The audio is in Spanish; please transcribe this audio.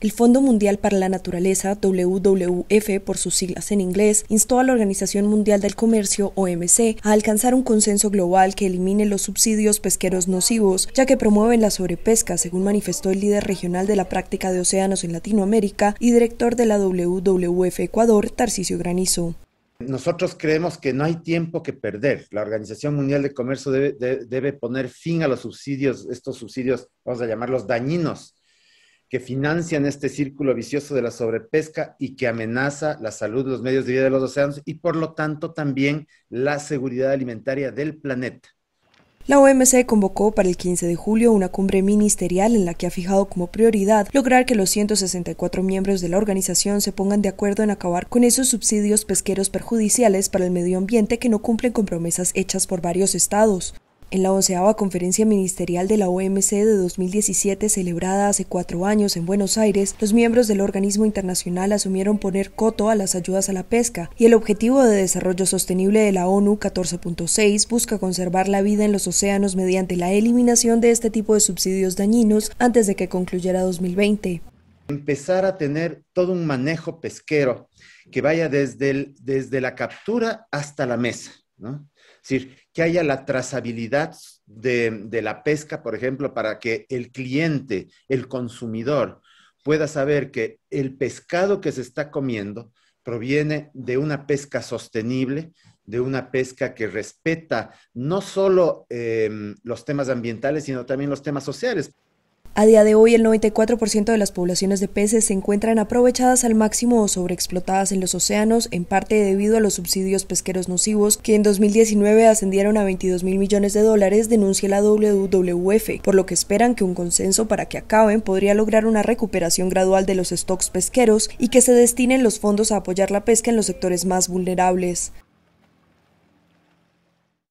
El Fondo Mundial para la Naturaleza, WWF por sus siglas en inglés, instó a la Organización Mundial del Comercio, OMC, a alcanzar un consenso global que elimine los subsidios pesqueros nocivos, ya que promueven la sobrepesca, según manifestó el líder regional de la práctica de océanos en Latinoamérica y director de la WWF Ecuador, Tarcisio Granizo. Nosotros creemos que no hay tiempo que perder. La Organización Mundial del Comercio debe, debe, poner fin a los subsidios, estos subsidios, vamos a llamarlos dañinos, que financian este círculo vicioso de la sobrepesca y que amenaza la salud, de los medios de vida de los océanos y por lo tanto también la seguridad alimentaria del planeta. La OMC convocó para el 15 de julio una cumbre ministerial en la que ha fijado como prioridad lograr que los 164 miembros de la organización se pongan de acuerdo en acabar con esos subsidios pesqueros perjudiciales para el medio ambiente que no cumplen con promesas hechas por varios estados. En la onceava conferencia ministerial de la OMC de 2017, celebrada hace cuatro años en Buenos Aires, los miembros del organismo internacional asumieron poner coto a las ayudas a la pesca y el Objetivo de Desarrollo Sostenible de la ONU 14.6 busca conservar la vida en los océanos mediante la eliminación de este tipo de subsidios dañinos antes de que concluyera 2020. Empezar a tener todo un manejo pesquero que vaya desde, desde la captura hasta la mesa, ¿no? Es decir, que haya la trazabilidad de, la pesca, por ejemplo, para que el cliente, el consumidor, pueda saber que el pescado que se está comiendo proviene de una pesca sostenible, de una pesca que respeta no solo eh, los temas ambientales, sino también los temas sociales. A día de hoy, el 94% de las poblaciones de peces se encuentran aprovechadas al máximo o sobreexplotadas en los océanos, en parte debido a los subsidios pesqueros nocivos que en 2019 ascendieron a 22 mil millones de dólares, denuncia la WWF, por lo que esperan que un consenso para que acaben podría lograr una recuperación gradual de los stocks pesqueros y que se destinen los fondos a apoyar la pesca en los sectores más vulnerables.